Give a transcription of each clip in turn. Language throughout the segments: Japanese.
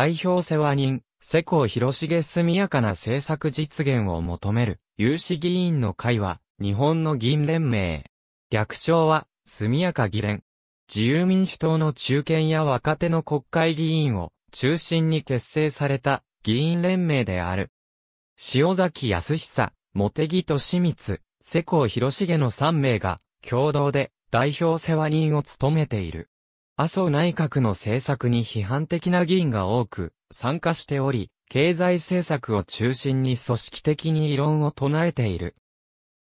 代表世話人、世耕広重速やかな政策実現を求める、有志議員の会は、日本の議員連盟。略称は、速やか議連。自由民主党の中堅や若手の国会議員を中心に結成された議員連盟である。塩崎康久、茂木と清光、世耕広重の3名が共同で代表世話人を務めている。麻生内閣の政策に批判的な議員が多く参加しており、経済政策を中心に組織的に異論を唱えている。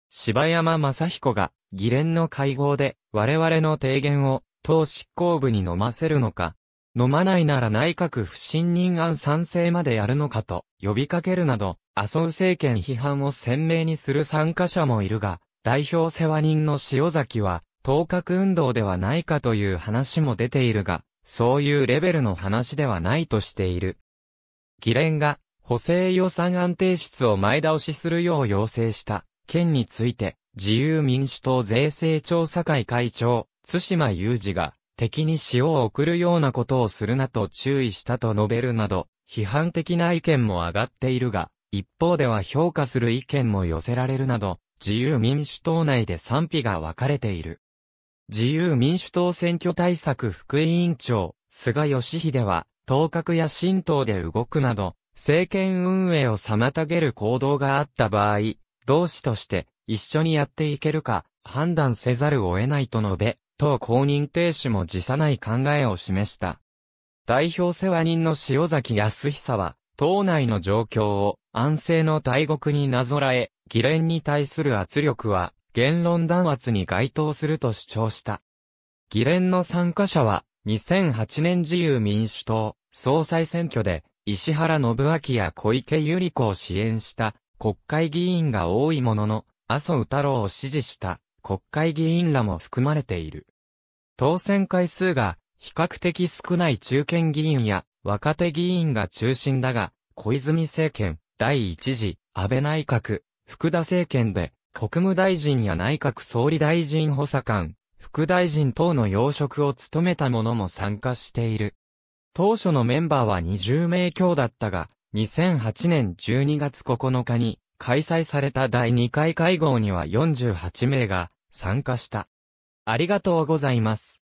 柴山正彦が議連の会合で我々の提言を党執行部に飲ませるのか、飲まないなら内閣不信任案賛成までやるのかと呼びかけるなど、麻生政権批判を鮮明にする参加者もいるが、代表世話人の塩崎は、当確運動ではないかという話も出ているが、そういうレベルの話ではないとしている。議連が補正予算案提出を前倒しするよう要請した件について、自由民主党税制調査会会長、津島雄二が、敵に塩を送るようなことをするなと注意したと述べるなど、批判的な意見も上がっているが、一方では評価する意見も寄せられるなど、自由民主党内で賛否が分かれている。自由民主党選挙対策副委員長、菅義偉は、当格や新党で動くなど、政権運営を妨げる行動があった場合、同志として一緒にやっていけるか判断せざるを得ないと述べ、党公認停止も辞さない考えを示した。代表世話人の塩崎康久は、党内の状況を安政の大国になぞらえ、議連に対する圧力は言論弾圧に該当すると主張した。議連の参加者は、2008年自由民主党総裁選挙で、石原信明や小池百合子を支援した国会議員が多いものの、麻生太郎を支持した国会議員らも含まれている。当選回数が比較的少ない中堅議員や若手議員が中心だが、小泉政権、第一次、安倍内閣、福田政権で国務大臣や内閣総理大臣補佐官、副大臣等の要職を務めた者も参加している。当初のメンバーは20名強だったが、2008年12月9日に開催された第2回会合には48名が参加した。ありがとうございます。